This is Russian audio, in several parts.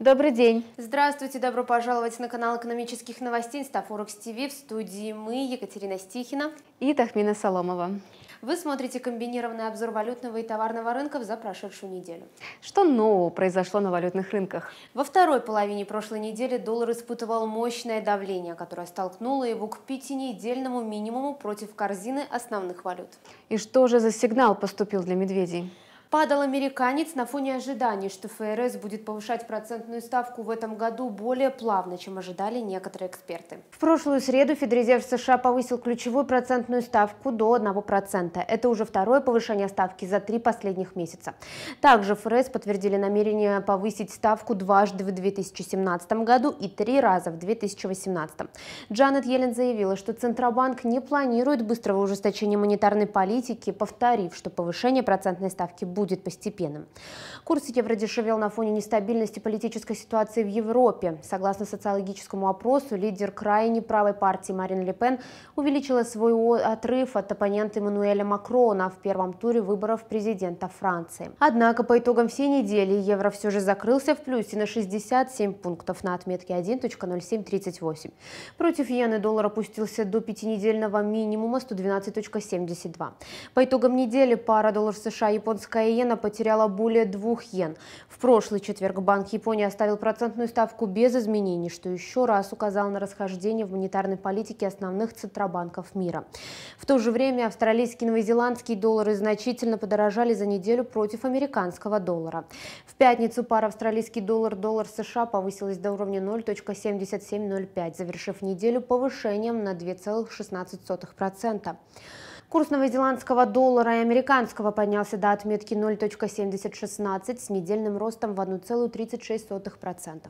Добрый день. Здравствуйте, добро пожаловать на канал экономических новостей Инстафорекс ТВ. В студии мы, Екатерина Стихина и Тахмина Соломова. Вы смотрите комбинированный обзор валютного и товарного рынков за прошедшую неделю. Что нового произошло на валютных рынках? Во второй половине прошлой недели доллар испытывал мощное давление, которое столкнуло его к пятинедельному минимуму против корзины основных валют. И что же за сигнал поступил для медведей? Падал американец на фоне ожиданий, что ФРС будет повышать процентную ставку в этом году более плавно, чем ожидали некоторые эксперты. В прошлую среду Федрезерв США повысил ключевую процентную ставку до 1%. Это уже второе повышение ставки за три последних месяца. Также ФРС подтвердили намерение повысить ставку дважды в 2017 году и три раза в 2018. Джанет Йеллен заявила, что Центробанк не планирует быстрого ужесточения монетарной политики, повторив, что повышение процентной ставки будет будет постепенным. Курс евро дешевел на фоне нестабильности политической ситуации в Европе. Согласно социологическому опросу, лидер крайне правой партии Марин Ле Пен увеличила свой отрыв от оппонента Эммануэля Макрона в первом туре выборов президента Франции. Однако по итогам всей недели евро все же закрылся в плюсе на 67 пунктов на отметке 1.0738. Против иены доллар опустился до пятинедельного минимума 112.72. По итогам недели пара доллар США и японская иена потеряла более двух йен. В прошлый четверг Банк Японии оставил процентную ставку без изменений, что еще раз указало на расхождение в монетарной политике основных центробанков мира. В то же время австралийские и новозеландские доллары значительно подорожали за неделю против американского доллара. В пятницу пара австралийский доллар-доллар США повысилась до уровня 0.7705, завершив неделю повышением на 2,16%. Курс новозеландского доллара и американского поднялся до отметки 0.7016 с недельным ростом в 1,36%.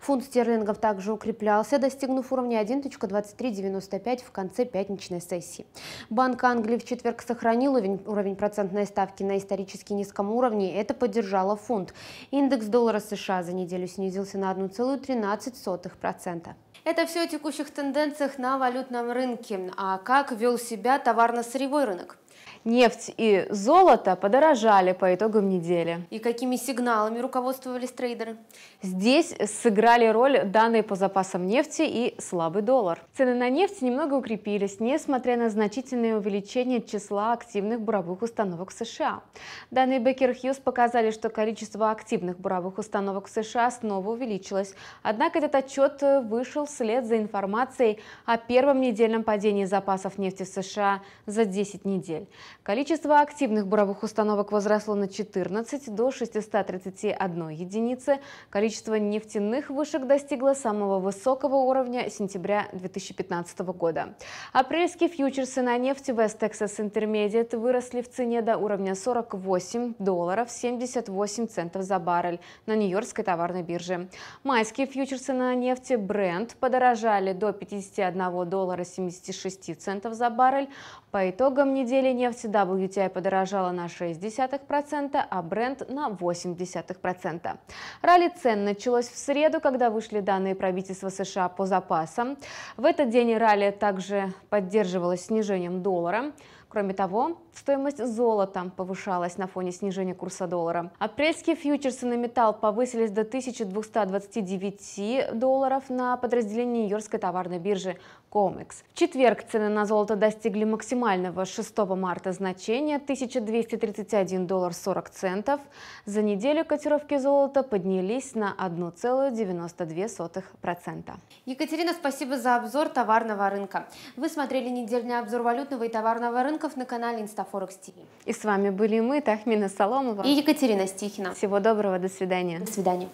Фунт стерлингов также укреплялся, достигнув уровня 1.2395 в конце пятничной сессии. Банк Англии в четверг сохранил уровень, процентной ставки на исторически низком уровне. Это поддержало фунт. Индекс доллара США за неделю снизился на 1,13%. Это все о текущих тенденциях на валютном рынке. А как вел себя товарно-сырьевой рынок? Нефть и золото подорожали по итогам недели. И какими сигналами руководствовались трейдеры? Здесь сыграли роль данные по запасам нефти и слабый доллар. Цены на нефть немного укрепились, несмотря на значительное увеличение числа активных буровых установок в США. Данные Беккер Хьюз показали, что количество активных буровых установок в США снова увеличилось. Однако этот отчет вышел вслед за информацией о первом недельном падении запасов нефти в США за 10 недель. Количество активных буровых установок возросло на 14 до 631 единицы. Количество нефтяных вышек достигло самого высокого уровня сентября 2015 года. Апрельские фьючерсы на нефть West Texas Intermediate выросли в цене до уровня 48 долларов 78 центов за баррель на Нью-Йоркской товарной бирже. Майские фьючерсы на нефть Brent подорожали до 51 доллара 76 центов за баррель. По итогам недели нефть WTI подорожала на 0,6%, а бренд на 0,8%. Ралли цен началось в среду, когда вышли данные правительства США по запасам. В этот день ралли также поддерживалось снижением доллара. Кроме того, Стоимость золота повышалась на фоне снижения курса доллара. Апрельские фьючерсы на металл повысились до 1229 долларов на подразделении Нью-Йоркской товарной биржи COMEX. В четверг цены на золото достигли максимального 6 марта значения 1231 доллар 40 центов. За неделю котировки золота поднялись на 1,92%. Екатерина, спасибо за обзор товарного рынка. Вы смотрели недельный обзор валютного и товарного рынков на канале Инстаграм. Форекс ТВ. И с вами были мы, Тахмина Соломова и Екатерина Стихина. Всего доброго, до свидания. До свидания.